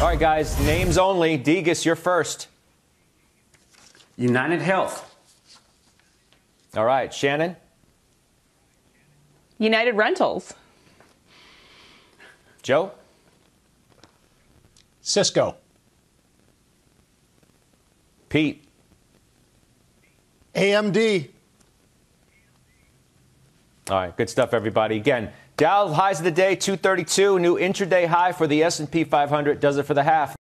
All right, guys, names only. Degas, you're first. United Health. All right, Shannon. United Rentals. Joe. Cisco. Pete. AMD. All right, good stuff, everybody. Again, Dow highs of the day 232, new intraday high for the S&P 500. Does it for the half.